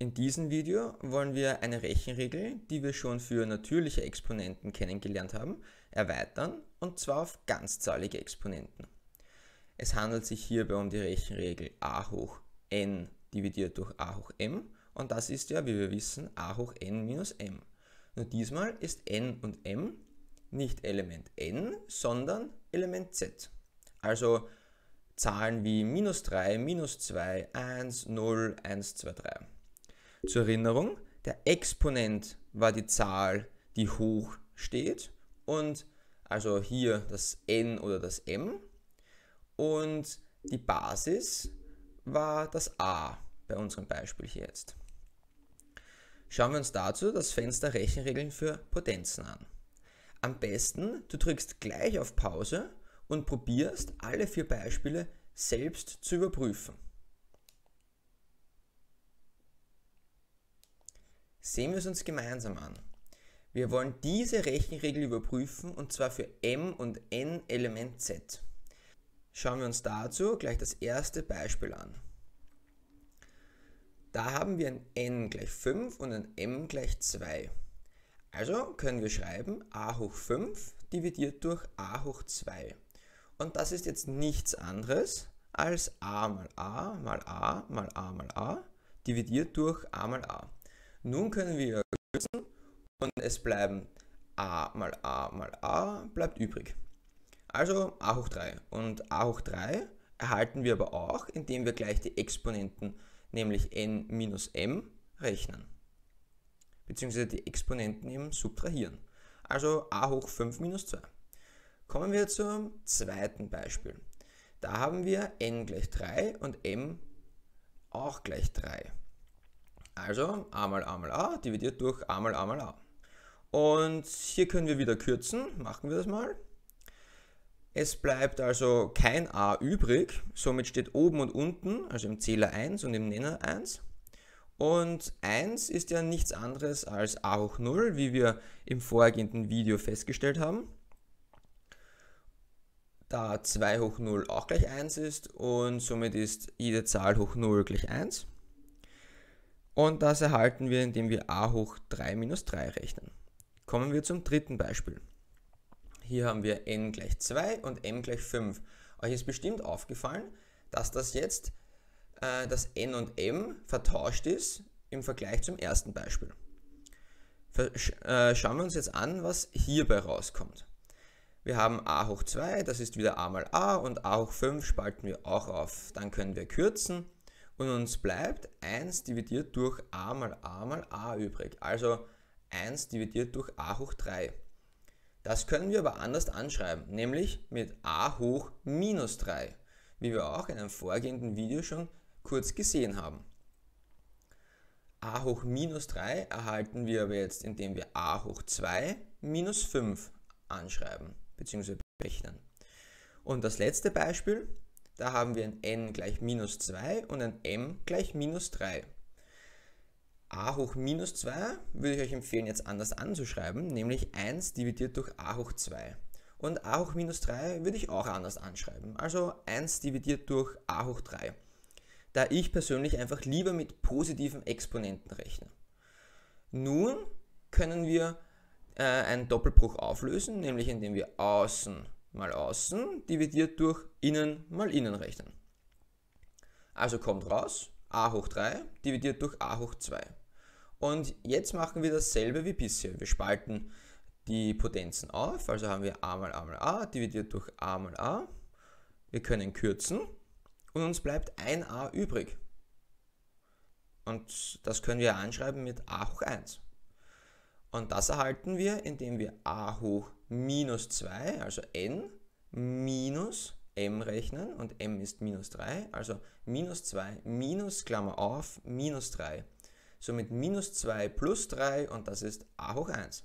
In diesem Video wollen wir eine Rechenregel, die wir schon für natürliche Exponenten kennengelernt haben, erweitern und zwar auf ganzzahlige Exponenten. Es handelt sich hierbei um die Rechenregel a hoch n dividiert durch a hoch m und das ist ja, wie wir wissen, a hoch n minus m. Nur diesmal ist n und m nicht Element n, sondern Element z. Also Zahlen wie minus 3, minus 2, 1, 0, 1, 2, 3. Zur Erinnerung, der Exponent war die Zahl, die hoch steht und also hier das n oder das m und die Basis war das a bei unserem Beispiel hier jetzt. Schauen wir uns dazu das Fenster Rechenregeln für Potenzen an. Am besten, du drückst gleich auf Pause und probierst alle vier Beispiele selbst zu überprüfen. Sehen wir es uns gemeinsam an. Wir wollen diese Rechenregel überprüfen und zwar für m und n Element z. Schauen wir uns dazu gleich das erste Beispiel an. Da haben wir ein n gleich 5 und ein m gleich 2. Also können wir schreiben a hoch 5 dividiert durch a hoch 2. Und das ist jetzt nichts anderes als a mal a mal a mal a mal a dividiert durch a mal a. Nun können wir kürzen und es bleiben a mal a mal a bleibt übrig. Also a hoch 3. Und a hoch 3 erhalten wir aber auch, indem wir gleich die Exponenten, nämlich n minus m, rechnen. Beziehungsweise die Exponenten eben subtrahieren. Also a hoch 5 minus 2. Kommen wir zum zweiten Beispiel. Da haben wir n gleich 3 und m auch gleich 3. Also a mal a mal a dividiert durch a mal a mal a. Und hier können wir wieder kürzen, machen wir das mal. Es bleibt also kein a übrig, somit steht oben und unten, also im Zähler 1 und im Nenner 1. Und 1 ist ja nichts anderes als a hoch 0, wie wir im vorhergehenden Video festgestellt haben. Da 2 hoch 0 auch gleich 1 ist und somit ist jede Zahl hoch 0 gleich 1. Und das erhalten wir, indem wir a hoch 3 minus 3 rechnen. Kommen wir zum dritten Beispiel. Hier haben wir n gleich 2 und m gleich 5. Euch ist bestimmt aufgefallen, dass das jetzt, äh, das n und m vertauscht ist im Vergleich zum ersten Beispiel. Versch äh, schauen wir uns jetzt an, was hierbei rauskommt. Wir haben a hoch 2, das ist wieder a mal a und a hoch 5 spalten wir auch auf. Dann können wir kürzen und uns bleibt 1 dividiert durch a mal a mal a übrig. Also 1 dividiert durch a hoch 3. Das können wir aber anders anschreiben, nämlich mit a hoch minus 3, wie wir auch in einem vorgehenden Video schon kurz gesehen haben. a hoch minus 3 erhalten wir aber jetzt, indem wir a hoch 2 minus 5 anschreiben bzw. berechnen. Und das letzte Beispiel, da haben wir ein n gleich minus 2 und ein m gleich minus 3. a hoch minus 2 würde ich euch empfehlen, jetzt anders anzuschreiben, nämlich 1 dividiert durch a hoch 2. Und a hoch minus 3 würde ich auch anders anschreiben, also 1 dividiert durch a hoch 3. Da ich persönlich einfach lieber mit positiven Exponenten rechne. Nun können wir äh, einen Doppelbruch auflösen, nämlich indem wir außen mal außen dividiert durch innen mal innen rechnen. Also kommt raus a hoch 3 dividiert durch a hoch 2. Und jetzt machen wir dasselbe wie bisher. Wir spalten die Potenzen auf, also haben wir a mal a mal a dividiert durch a mal a. Wir können kürzen und uns bleibt ein a übrig. Und das können wir anschreiben mit a hoch 1. Und das erhalten wir, indem wir a hoch minus 2, also n, minus m rechnen und m ist minus 3, also minus 2 minus Klammer auf minus 3. Somit minus 2 plus 3 und das ist a hoch 1.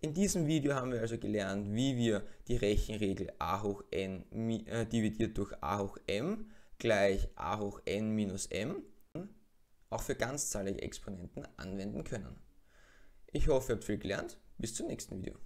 In diesem Video haben wir also gelernt, wie wir die Rechenregel a hoch n äh, dividiert durch a hoch m gleich a hoch n minus m auch für ganzzahlige Exponenten anwenden können. Ich hoffe, ihr habt viel gelernt. Bis zum nächsten Video.